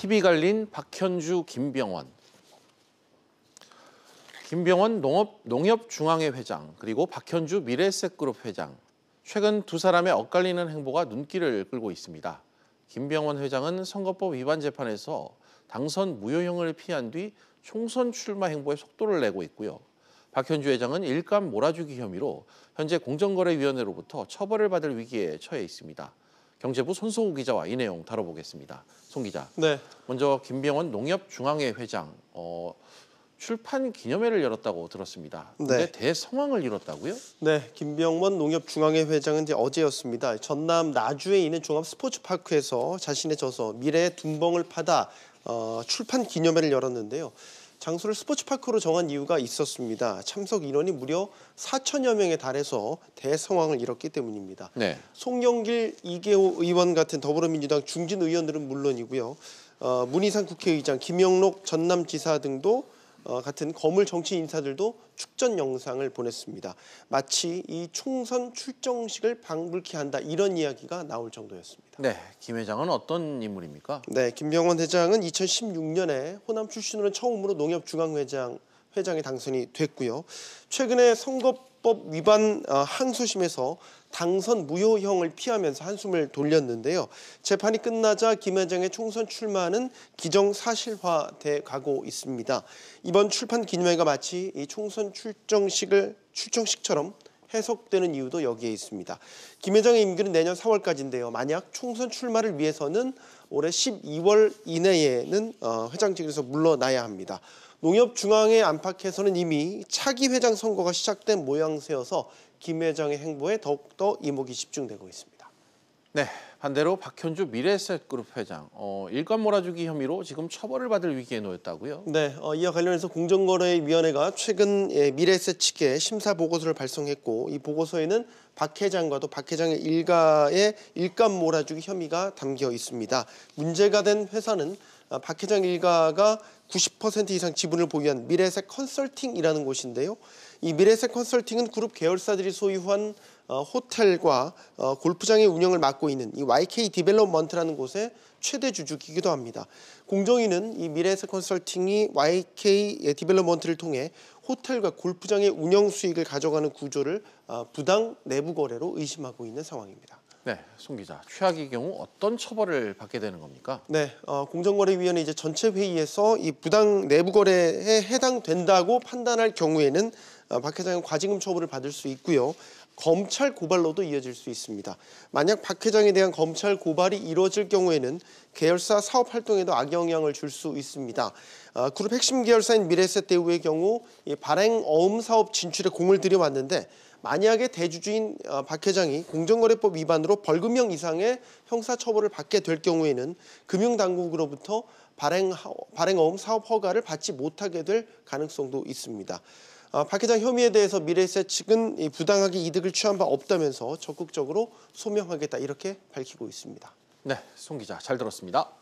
희비 갈린 박현주 김병원 김병원 농업, 농협중앙회 회장 그리고 박현주 미래셋그룹 회장 최근 두 사람의 엇갈리는 행보가 눈길을 끌고 있습니다. 김병원 회장은 선거법 위반 재판에서 당선 무효형을 피한 뒤 총선 출마 행보에 속도를 내고 있고요. 박현주 회장은 일감 몰아주기 혐의로 현재 공정거래위원회로부터 처벌을 받을 위기에 처해 있습니다. 경제부 손소우 기자와 이 내용 다뤄보겠습니다. 송 기자. 네. 먼저 김병원 농협중앙회 회장 어, 출판 기념회를 열었다고 들었습니다. 네. 대성황을 이뤘다고요? 네, 김병원 농협중앙회 회장은 이제 어제였습니다. 전남 나주에 있는 종합 스포츠파크에서 자신의 저서 미래의 둥벙을 파다 어, 출판 기념회를 열었는데요. 장소를 스포츠파크로 정한 이유가 있었습니다. 참석 인원이 무려 4천여 명에 달해서 대성황을 잃었기 때문입니다. 네. 송영길, 이계호 의원 같은 더불어민주당 중진 의원들은 물론이고요. 어, 문희상 국회의장, 김영록 전남지사 등도 어, 같은 거물 정치 인사들도 축전 영상을 보냈습니다. 마치 이 총선 출정식을 방불케 한다 이런 이야기가 나올 정도였습니다. 네, 김 회장은 어떤 인물입니까? 네, 김병원 회장은 2016년에 호남 출신으로 처음으로 농협중앙회장 회장이 당선이 됐고요. 최근에 선거법 위반 어, 항소심에서 당선 무효형을 피하면서 한숨을 돌렸는데요. 재판이 끝나자 김 회장의 총선 출마는 기정사실화돼 가고 있습니다. 이번 출판 기념회가 마치 이 총선 출정식을 출정식처럼 해석되는 이유도 여기에 있습니다. 김회장의 임기는 내년 4월까지인데요. 만약 총선 출마를 위해서는 올해 12월 이내에는 어, 회장직에서 물러나야 합니다. 농협중앙회 안팎에서는 이미 차기 회장 선거가 시작된 모양새여서 김 회장의 행보에 더욱더 이목이 집중되고 있습니다. 네, 반대로 박현주 미래셋그룹 회장 어, 일감 몰아주기 혐의로 지금 처벌을 받을 위기에 놓였다고요? 네, 어, 이와 관련해서 공정거래위원회가 최근 예, 미래셋 측에 심사 보고서를 발송했고 이 보고서에는 박 회장과도 박 회장의 일가의 일감 몰아주기 혐의가 담겨 있습니다. 문제가 된 회사는 아, 박 회장 일가가 90% 이상 지분을 보유한 미래셋 컨설팅이라는 곳인데요. 이 미래셋 컨설팅은 그룹 계열사들이 소유한 어, 호텔과 어, 골프장의 운영을 맡고 있는 이 YK 디벨롭먼트라는 곳의 최대 주주이기도 합니다. 공정위는 이 미래에셋 컨설팅이 YK 디벨롭먼트를 통해 호텔과 골프장의 운영 수익을 가져가는 구조를 어, 부당 내부 거래로 의심하고 있는 상황입니다. 네, 송 기자. 최악의 경우 어떤 처벌을 받게 되는 겁니까? 네, 어, 공정거래위원회 이제 전체 회의에서 이 부당 내부 거래에 해당된다고 판단할 경우에는 어, 박 회장은 과징금 처벌을 받을 수 있고요. 검찰 고발로도 이어질 수 있습니다. 만약 박 회장에 대한 검찰 고발이 이루어질 경우에는 계열사 사업 활동에도 악영향을 줄 수 있습니다. 아, 그룹 핵심 계열사인 미래세대우의 경우 이 발행 어음 사업 진출에 공을 들여왔는데 만약에 대주주인 어, 박 회장이 공정거래법 위반으로 벌금형 이상의 형사처벌을 받게 될 경우에는 금융당국으로부터 발행, 발행어음 사업 허가를 받지 못하게 될 가능성도 있습니다. 아, 박 회장 혐의에 대해서 미래세 측은 부당하게 이득을 취한 바 없다면서 적극적으로 소명하겠다 이렇게 밝히고 있습니다. 네, 송 기자 잘 들었습니다.